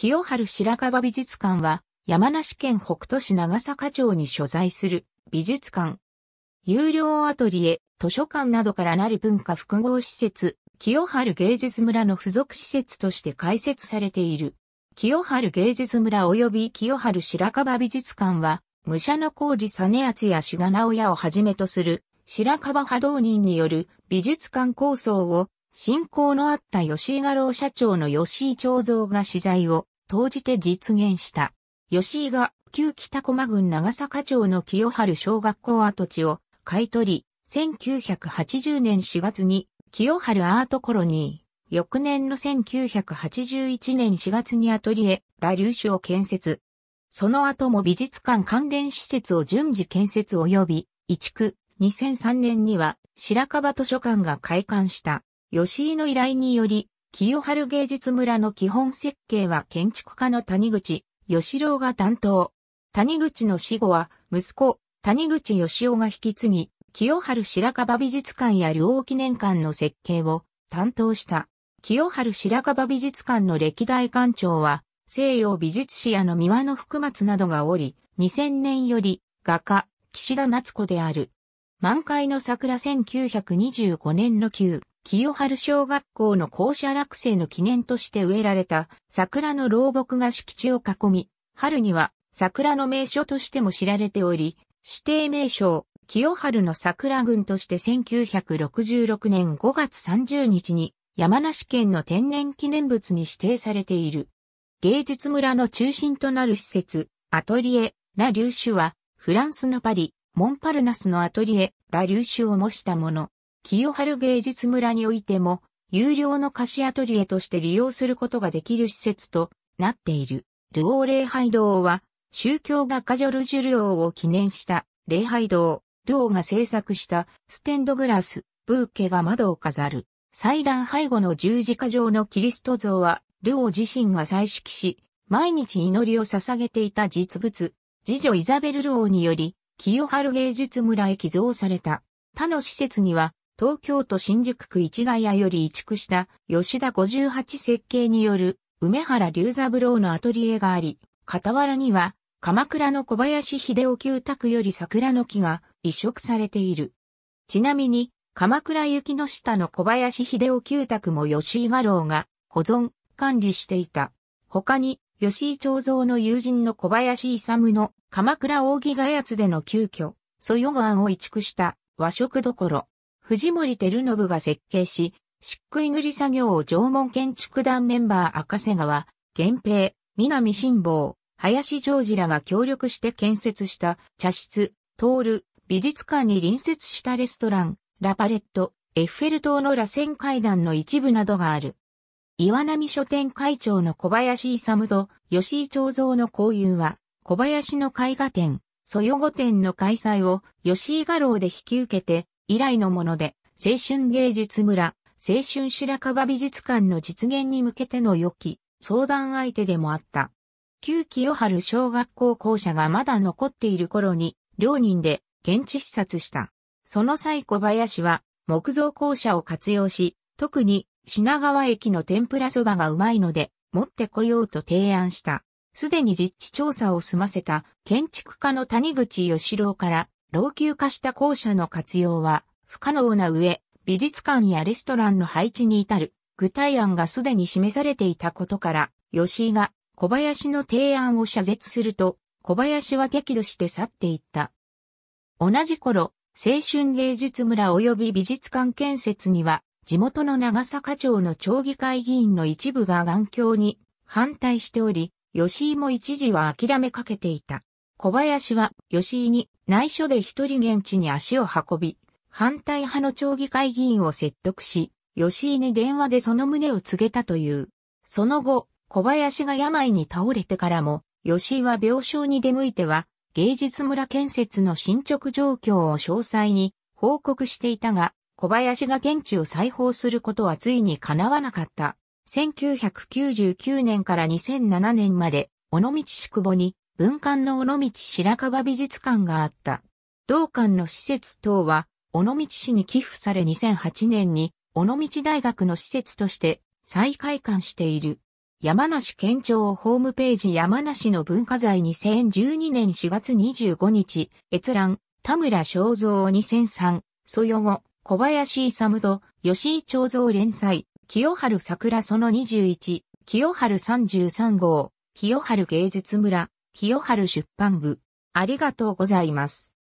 清春白樺美術館は、山梨県北都市長坂町に所在する美術館。有料アトリエ、図書館などからなる文化複合施設、清春芸術村の付属施設として開設されている。清春芸術村及び清春白樺美術館は、武者の工事実厚や志賀直哉をはじめとする白樺波動人による美術館構想を、信仰のあった吉井画廊社長の吉井長造が取材を投じて実現した。吉井が旧北駒郡長坂町の清春小学校跡地を買い取り、1980年4月に清春アートコロニー、翌年の1981年4月にアトリエ、ラ・リューシュを建設。その後も美術館関連施設を順次建設及び、移築、2003年には白樺図書館が開館した。吉井の依頼により、清春芸術村の基本設計は建築家の谷口義郎が担当。谷口の死後は、息子、谷口義雄が引き継ぎ、清春白樺美術館や両記念館の設計を担当した。清春白樺美術館の歴代館長は、西洋美術史やの三輪の福松などがおり、2000年より画家、岸田夏子である。満開の桜1925年の旧清春小学校の校舎落成の記念として植えられた桜の老木が敷地を囲み、春には桜の名所としても知られており、指定名称、清春の桜群として1966年5月30日に山梨県の天然記念物に指定されている。芸術村の中心となる施設、アトリエ、ラ・リューシュは、フランスのパリ、モンパルナスのアトリエ、ラ・リューシュを模したもの。清春芸術村においても、有料の貸しアトリエとして利用することができる施設となっている。ルオー礼拝堂は、宗教画家ジョルジュ・ルオーを記念した礼拝堂。ルオーが制作したステンドグラス、ブーケが窓を飾る。祭壇背後の十字架上のキリスト像は、ルオー自身が採識し、毎日祈りを捧げていた実物、次女イザベル・ルオーにより、清春芸術村へ寄贈された。他の施設には、東京都新宿区市ヶ谷より移築した吉田58設計による梅原龍三郎のアトリエがあり、傍らには鎌倉の小林秀夫旧宅より桜の木が移植されている。ちなみに、鎌倉行きの下の小林秀夫旧宅も吉井画廊が保存、管理していた。他に、吉井長蔵の友人の小林勇の鎌倉扇ヶ谷での急遽、蘇与岩を移築した和食どころ。藤森照信が設計し、漆喰塗り作業を縄文建築団メンバー赤瀬川、源平、南新坊、林ジョージらが協力して建設した茶室、トール、美術館に隣接したレストラン、ラパレット、エッフェル塔の螺旋階段の一部などがある。岩波書店会長の小林勇と吉井長蔵の交友は、小林の絵画展、そよご展の開催を吉井画廊で引き受けて、以来のもので、青春芸術村、青春白樺美術館の実現に向けての良き相談相手でもあった。旧清春小学校校舎がまだ残っている頃に、両人で現地視察した。その際小林は木造校舎を活用し、特に品川駅の天ぷらそばがうまいので、持ってこようと提案した。すでに実地調査を済ませた建築家の谷口義郎から老朽化した校舎の活用は不可能な上、美術館やレストランの配置に至る具体案がすでに示されていたことから、吉井が小林の提案を謝絶すると、小林は激怒して去っていった。同じ頃、青春芸術村及び美術館建設には、地元の長坂町の町議会議員の一部が眼鏡に反対しており、吉井も一時は諦めかけていた。小林は吉井に内緒で一人現地に足を運び、反対派の町議会議員を説得し、吉井に電話でその旨を告げたという。その後、小林が病に倒れてからも、吉井は病床に出向いては、芸術村建設の進捗状況を詳細に報告していたが、小林が現地を再訪することはついに叶わなかった。1999年から2007年まで、尾道宿母に文館の尾道白樺美術館があった。同館の施設等は、尾道市に寄付され2008年に、尾道大学の施設として再開館している。山梨県庁ホームページ山梨の文化財2012年4月25日、閲覧、田村正造2003、そよご、小林勇と吉井長造連載、清春桜その21、清春33号、清春芸術村、清春出版部。ありがとうございます。